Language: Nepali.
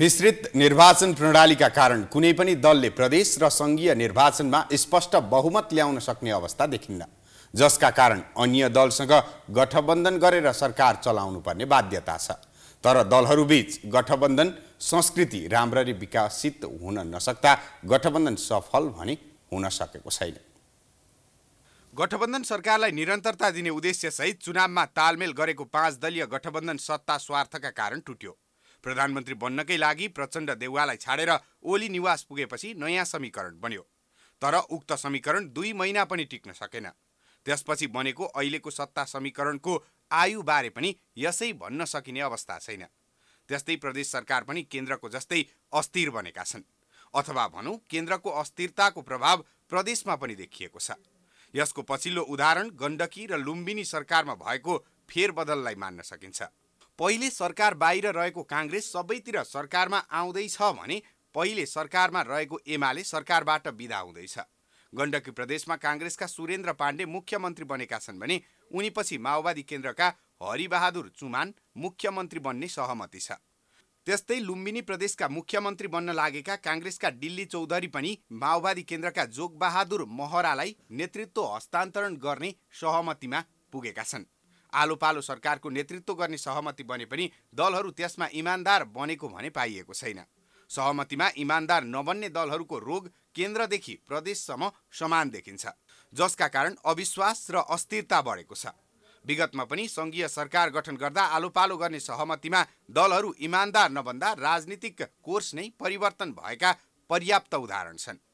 मिश्रित निर्वाचन प्रणालीका कारण कुनै पनि दलले प्रदेश र सङ्घीय निर्वाचनमा स्पष्ट बहुमत ल्याउन सक्ने अवस्था देखिन्न जसका कारण अन्य दलसँग गठबन्धन गरेर सरकार चलाउनु पर्ने बाध्यता छ तर दलहरूबीच गठबन्धन संस्कृति राम्ररी विकसित हुन नसक्दा गठबन्धन सफल भने हुन सकेको छैन गठबन्धन सरकारलाई निरन्तरता दिने उद्देश्यसहित चुनावमा तालमेल गरेको पाँच दलीय गठबन्धन सत्ता स्वार्थका कारण टुट्यो प्रधानमन्त्री बन्नकै लागि प्रचण्ड देउवालाई छाडेर ओली निवास पुगेपछि नयाँ समीकरण बन्यो तर उक्त समीकरण दुई महिना पनि टिक्न सकेन त्यसपछि बनेको अहिलेको सत्ता समीकरणको आयुबारे पनि यसै भन्न सकिने अवस्था छैन त्यस्तै प्रदेश सरकार पनि केन्द्रको जस्तै अस्थिर बनेका छन् अथवा भनौँ केन्द्रको अस्थिरताको प्रभाव प्रदेशमा पनि देखिएको छ यसको पछिल्लो उदाहरण गण्डकी र लुम्बिनी सरकारमा भएको फेरबदललाई मान्न सकिन्छ पहिले सरकार बाहिर रहेको काङ्ग्रेस सबैतिर सरकारमा आउँदैछ भने पहिले सरकारमा रहेको एमाले सरकारबाट विदा हुँदैछ गण्डकी प्रदेशमा काङ्ग्रेसका सुरेन्द्र पाण्डे मुख्यमन्त्री बनेका छन् भने उनीपछि माओवादी केन्द्रका हरिबहादुर चुमान मुख्यमन्त्री बन्ने सहमति छ त्यस्तै लुम्बिनी प्रदेशका मुख्यमन्त्री बन्न लागेका काङ्ग्रेसका दिल्ली चौधरी पनि माओवादी केन्द्रका जोगबहादुर महरालाई नेतृत्व हस्तान्तरण गर्ने सहमतिमा पुगेका छन् आलोपालो सरकारको नेतृत्व गर्ने सहमति बने पनि दलहरू त्यसमा इमान्दार बनेको भने पाइएको छैन सहमतिमा इमान्दार नबन्ने दलहरूको रोग केन्द्रदेखि प्रदेशसम्म समान देखिन्छ जसका कारण अविश्वास र अस्थिरता बढेको छ विगतमा पनि सङ्घीय सरकार गठन गर्दा आलोपालो गर्ने सहमतिमा दलहरू इमान्दार नभन्दा राजनीतिक कोर्स नै परिवर्तन भएका पर्याप्त उदाहरण छन्